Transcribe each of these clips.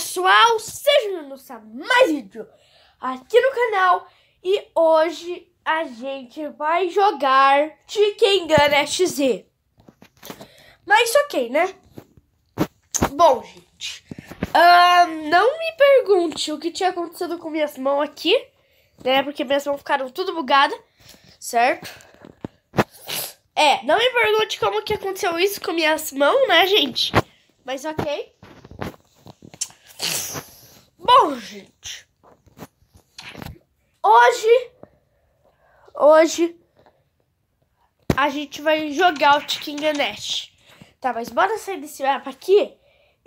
pessoal, sejam bem-vindos a mais vídeo aqui no canal e hoje a gente vai jogar de quem gana XZ. Mas ok, né? Bom, gente, uh, não me pergunte o que tinha acontecido com minhas mãos aqui, né? Porque minhas mãos ficaram tudo bugadas, certo? É, não me pergunte como que aconteceu isso com minhas mãos, né, gente? Mas ok. Bom, gente. Hoje. Hoje. A gente vai jogar o Tiquinha Nash. Tá, mas bora sair desse mapa aqui.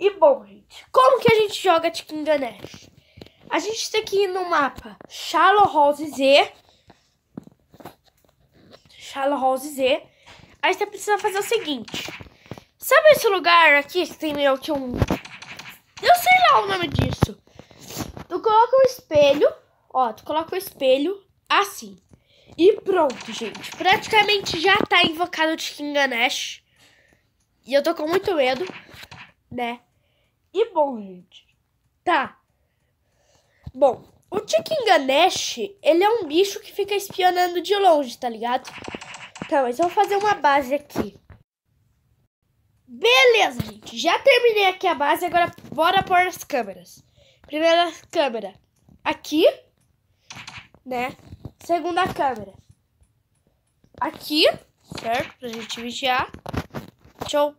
E bom, gente. Como que a gente joga Tiquinha Nash? A gente tem que ir no mapa Shallow House Z. Shallow House Z. Aí você precisa fazer o seguinte. Sabe esse lugar aqui que tem meio que um... Eu sei lá o nome disso. Tu coloca o espelho, ó, tu coloca o espelho assim. E pronto, gente. Praticamente já tá invocado o Chicken E eu tô com muito medo, né? E bom, gente. Tá. Bom, o Chicken ele é um bicho que fica espionando de longe, tá ligado? Tá, mas eu vou fazer uma base aqui. Beleza, gente. Já terminei aqui a base, agora bora pôr as câmeras. Primeira câmera aqui, né? Segunda câmera aqui, certo? Pra gente vigiar. show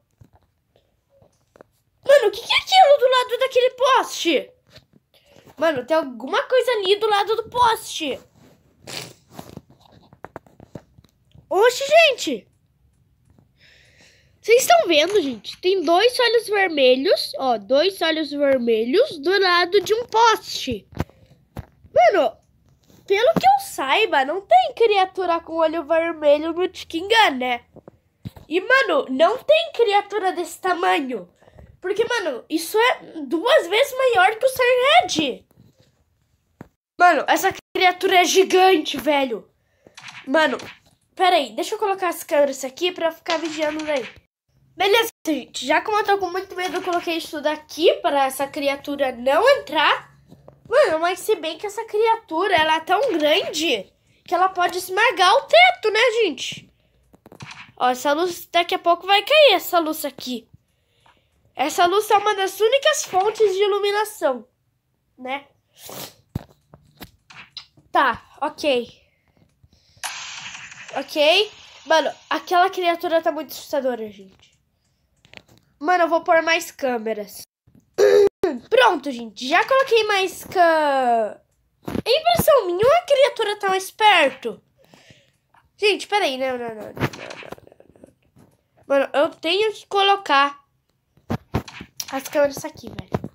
Mano, o que, que é aquilo do lado daquele poste? Mano, tem alguma coisa ali do lado do poste. Oxe, gente! Vocês estão vendo, gente? Tem dois olhos vermelhos, ó, dois olhos vermelhos do lado de um poste. Mano, pelo que eu saiba, não tem criatura com olho vermelho no Tikingan né? E, mano, não tem criatura desse tamanho. Porque, mano, isso é duas vezes maior que o Sir Red. Mano, essa criatura é gigante, velho. Mano, peraí deixa eu colocar as câmeras aqui pra ficar vigiando daí. Beleza, gente. Já como eu tô com muito medo, eu coloquei isso daqui pra essa criatura não entrar. Mano, mas se bem que essa criatura, ela é tão grande que ela pode esmagar o teto, né, gente? Ó, essa luz daqui a pouco vai cair, essa luz aqui. Essa luz é uma das únicas fontes de iluminação, né? Tá, ok. Ok. Mano, aquela criatura tá muito assustadora, gente. Mano, eu vou pôr mais câmeras. Pronto, gente. Já coloquei mais câmeras. impressão minha uma criatura tão esperto? Gente, peraí. Não, não, não, não, não, Mano, eu tenho que colocar as câmeras aqui, velho.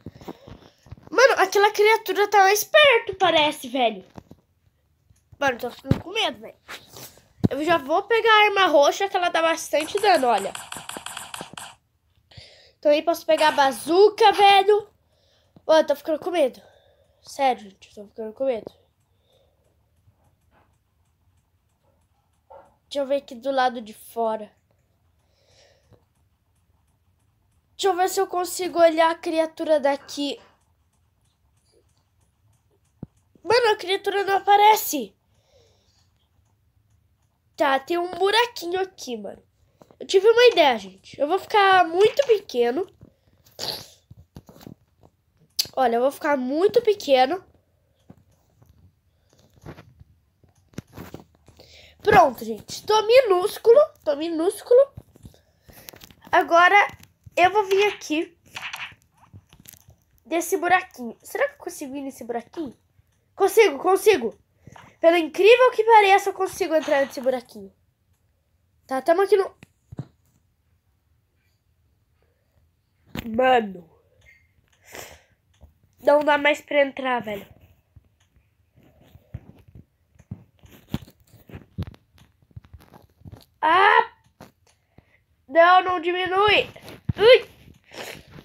Mano, aquela criatura tá esperto, parece, velho. Mano, tô ficando com medo, velho. Eu já vou pegar a arma roxa que ela dá bastante dano, olha. Então aí posso pegar a bazuca, velho. ó tô ficando com medo. Sério, gente, tô ficando com medo. Deixa eu ver aqui do lado de fora. Deixa eu ver se eu consigo olhar a criatura daqui. Mano, a criatura não aparece. Tá, tem um buraquinho aqui, mano. Eu tive uma ideia, gente. Eu vou ficar muito pequeno. Olha, eu vou ficar muito pequeno. Pronto, gente. Tô minúsculo. Tô minúsculo. Agora eu vou vir aqui. Desse buraquinho. Será que eu consigo ir nesse buraquinho? Consigo, consigo. Pelo incrível que pareça, eu consigo entrar nesse buraquinho. Tá, tamo aqui no Mano. Não dá mais pra entrar, velho. Ah! Não, não diminui. Ui!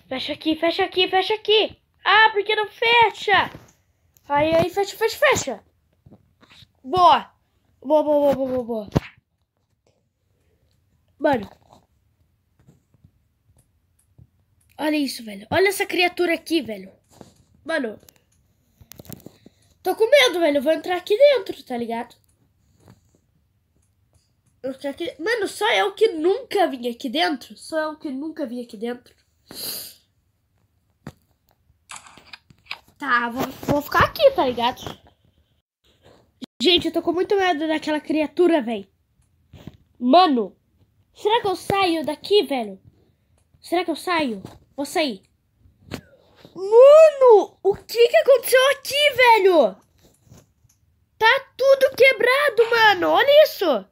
Fecha aqui, fecha aqui, fecha aqui. Ah, porque não fecha? Aí, aí, fecha, fecha, fecha. Boa. Boa, boa, boa, boa, boa. Mano. Olha isso, velho. Olha essa criatura aqui, velho. Mano. Tô com medo, velho. Eu vou entrar aqui dentro, tá ligado? Aqui... Mano, só eu que nunca vim aqui dentro. Só eu que nunca vim aqui dentro. Tá, vou, vou ficar aqui, tá ligado? Gente, eu tô com muito medo daquela criatura, velho. Mano, será que eu saio daqui, velho? Será que eu saio? Vou sair. Mano, o que que aconteceu aqui, velho? Tá tudo quebrado, mano. Olha isso. Mano,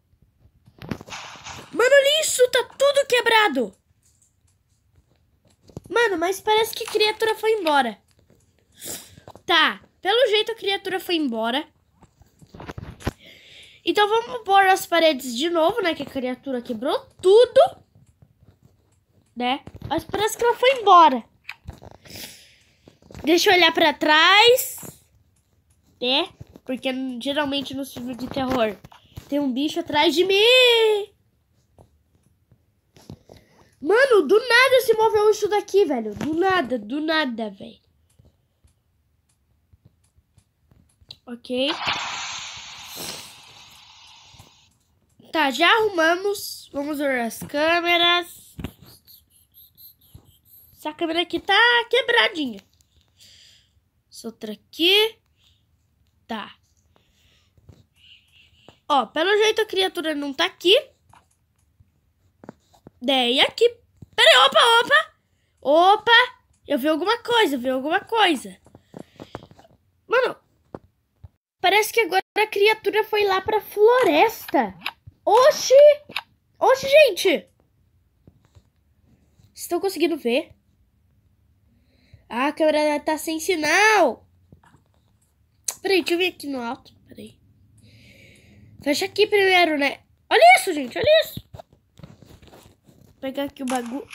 olha isso. Tá tudo quebrado. Mano, mas parece que a criatura foi embora. Tá. Pelo jeito, a criatura foi embora. Então, vamos pôr as paredes de novo, né? Que a criatura quebrou tudo né? Mas parece que ela foi embora. Deixa eu olhar pra trás, né? Porque geralmente nos filmes de terror tem um bicho atrás de mim. Mano, do nada se moveu isso daqui, velho. Do nada, do nada, velho. Ok. Tá, já arrumamos. Vamos ver as câmeras. Essa câmera aqui tá quebradinha. Essa outra aqui. Tá. Ó, pelo jeito a criatura não tá aqui. Daí aqui. Peraí, opa, opa. Opa. Eu vi alguma coisa, vi alguma coisa. Mano, parece que agora a criatura foi lá pra floresta. Oxi! Oxi, gente! Estão conseguindo ver? Ah, a câmera tá sem sinal. Peraí, deixa eu vir aqui no alto. Peraí. Fecha aqui primeiro, né? Olha isso, gente, olha isso. Vou pegar aqui o bagulho.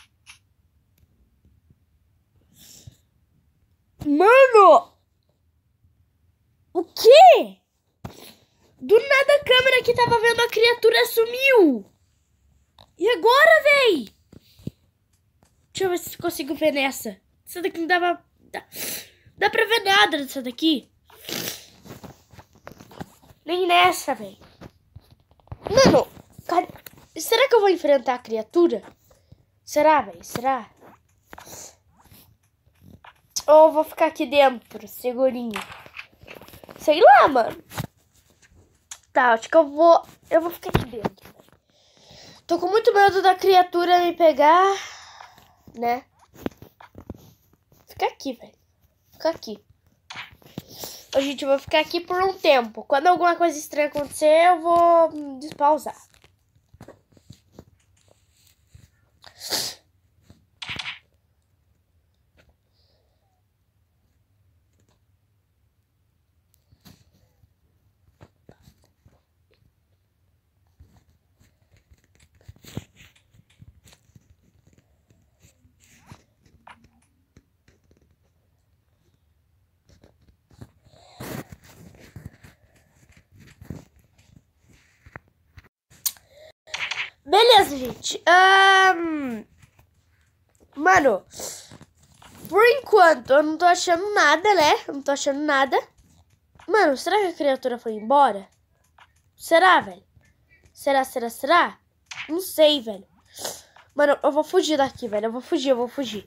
Mano! O quê? Do nada a câmera que tava vendo a criatura sumiu. E agora, véi? Deixa eu ver se consigo ver nessa. Essa daqui não dá pra... Dá, dá pra ver nada dessa daqui. Nem nessa, velho. Mano, cara, será que eu vou enfrentar a criatura? Será, velho? Será? Ou eu vou ficar aqui dentro, segurinho? Sei lá, mano. Tá, acho que eu vou... Eu vou ficar aqui dentro. Tô com muito medo da criatura me pegar, né? aqui, velho. Fica aqui. A gente vai ficar aqui por um tempo. Quando alguma coisa estranha acontecer, eu vou despausar. Beleza, gente. Um... Mano, por enquanto eu não tô achando nada, né? Eu não tô achando nada. Mano, será que a criatura foi embora? Será, velho? Será, será, será? Não sei, velho. Mano, eu vou fugir daqui, velho. Eu vou fugir, eu vou fugir.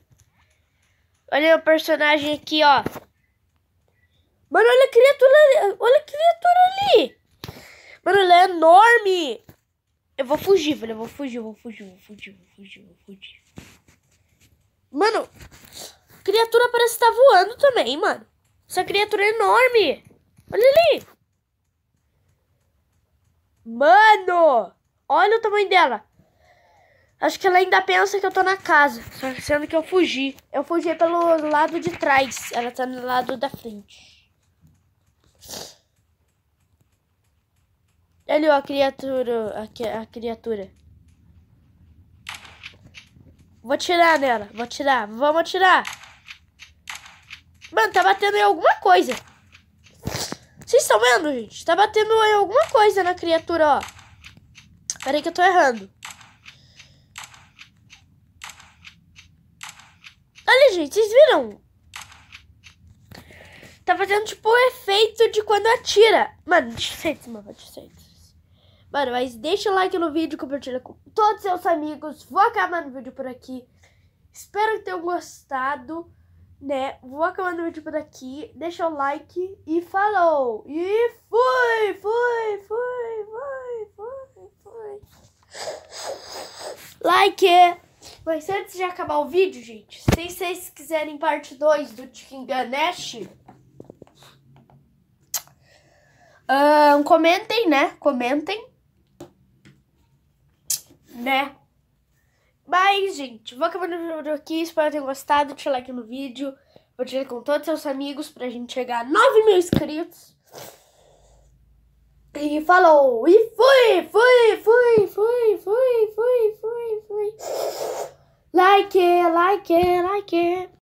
Olha o personagem aqui, ó. Mano, olha a criatura ali. Olha a criatura ali. Mano, ela é enorme. Eu vou fugir, velho. Eu vou fugir, eu vou fugir, eu vou fugir, eu vou fugir, eu vou fugir. Mano, criatura parece estar tá voando também, mano. Essa criatura é enorme. Olha ali. Mano, olha o tamanho dela. Acho que ela ainda pensa que eu tô na casa. Sendo que eu fugi. Eu fugi pelo lado de trás. Ela tá no lado da frente. Olha a criatura. A, a criatura. Vou tirar nela. Vou tirar. Vamos atirar. Mano, tá batendo em alguma coisa. Vocês estão vendo, gente? Tá batendo em alguma coisa na criatura, ó. Peraí que eu tô errando. Olha, gente, vocês viram? Tá fazendo, tipo, o efeito de quando atira. Mano, 16, mano, 16. Mano, mas deixa o like no vídeo, compartilha com todos os seus amigos. Vou acabar o vídeo por aqui. Espero que tenham gostado, né? Vou acabar o vídeo por aqui. Deixa o like e falou! E fui, fui, fui, fui, fui, fui. Like! Mas antes de acabar o vídeo, gente, se vocês quiserem parte 2 do Chicken Ganesh, um, comentem, né? Comentem né? Mas, gente, vou acabando o vídeo aqui. Espero que tenham gostado. Deixa o like no vídeo. Vou tirar com todos seus amigos pra gente chegar a 9 mil inscritos. E falou! E fui, fui, fui, fui, fui, fui, fui, fui. Like, it, like, it, like. It.